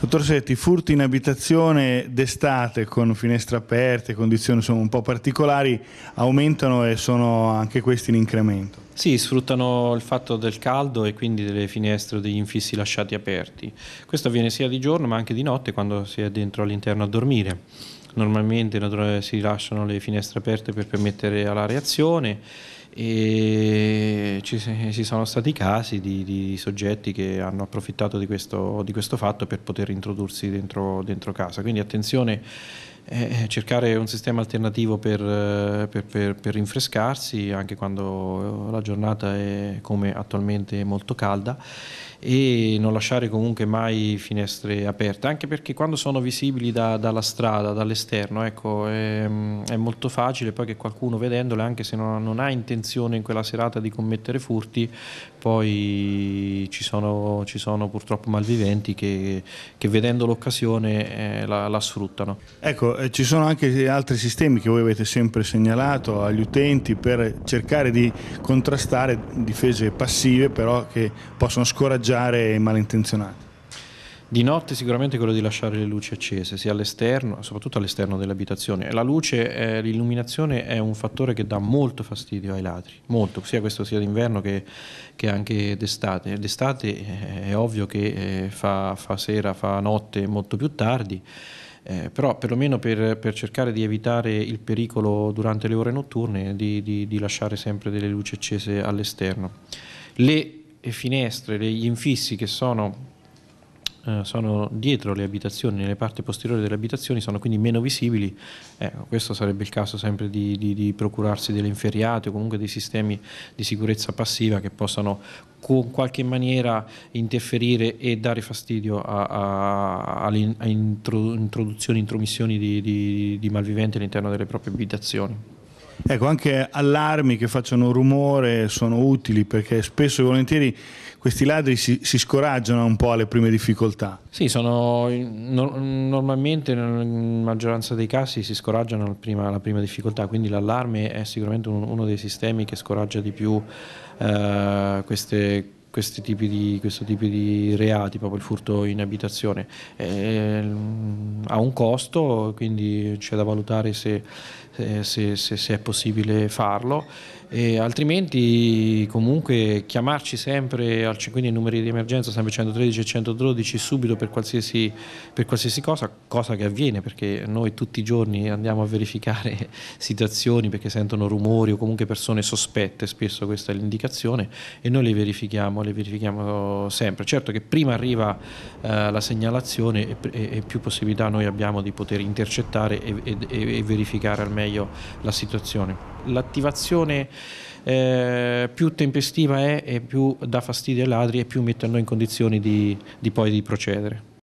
Dottor Setti, furti in abitazione d'estate con finestre aperte, condizioni insomma, un po' particolari, aumentano e sono anche questi in incremento? Sì, sfruttano il fatto del caldo e quindi delle finestre o degli infissi lasciati aperti. Questo avviene sia di giorno ma anche di notte quando si è dentro all'interno a dormire. Normalmente si lasciano le finestre aperte per permettere alla reazione e ci, ci sono stati casi di, di, soggetti che hanno approfittato di questo, di questo fatto per poter introdursi dentro, dentro casa. Quindi attenzione, eh, cercare un sistema alternativo per, per, per, per, rinfrescarsi anche quando la giornata è come attualmente molto calda e non lasciare comunque mai finestre aperte, anche perché quando sono visibili da, dalla strada, dall'esterno, ecco, è, è, molto facile poi che qualcuno vedendole, anche se non, non ha intenzione, intenzione in quella serata di commettere furti, poi ci sono, ci sono purtroppo malviventi che, che vedendo l'occasione eh, la, la, sfruttano. Ecco, eh, ci sono anche altri sistemi che voi avete sempre segnalato agli utenti per cercare di contrastare difese passive però che possono scoraggiare i malintenzionati. Di notte sicuramente quello di lasciare le luci accese, sia all'esterno, soprattutto all'esterno dell'abitazione. La luce, eh, l'illuminazione è un fattore che dà molto fastidio ai ladri, molto, sia questo sia d'inverno che, che, anche d'estate. D'estate eh, è ovvio che eh, fa, fa sera, fa notte molto più tardi, eh, però perlomeno per, per, cercare di evitare il pericolo durante le ore notturne di, di, di lasciare sempre delle luci accese all'esterno. Le finestre, gli infissi che sono eh, sono dietro le abitazioni, nelle parti posteriori delle abitazioni, sono quindi meno visibili, eh, questo sarebbe il caso sempre di, di, di procurarsi delle inferriate o comunque dei sistemi di sicurezza passiva che possano con qualche maniera interferire e dare fastidio a, a, alle introduzioni, intromissioni di, di, di malviventi all'interno delle proprie abitazioni. Ecco, anche allarmi che facciano rumore sono utili perché spesso e volentieri questi ladri si, si scoraggiano un po' alle prime difficoltà. Sì, sono, no, normalmente in maggioranza dei casi si scoraggiano alla prima, alla prima difficoltà, quindi l'allarme è sicuramente un, uno dei sistemi che scoraggia di più eh, queste questi tipi di, questo tipo di reati, proprio il furto in abitazione. Eh, ha un costo, quindi c'è da valutare se, se, se, se è possibile farlo. E altrimenti comunque chiamarci sempre al quindi i numeri di emergenza sempre 113 e 112 subito per qualsiasi, per qualsiasi, cosa, cosa che avviene perché noi tutti i giorni andiamo a verificare situazioni perché sentono rumori o comunque persone sospette, spesso questa è l'indicazione e noi le verifichiamo, le verifichiamo sempre. Certo che prima arriva eh, la segnalazione e, e, e, più possibilità noi abbiamo di poter intercettare e, e verificare al meglio la situazione. L'attivazione eh, più tempestiva è e più dà fastidio ai ladri e più mette a noi in condizioni di, di poi di procedere.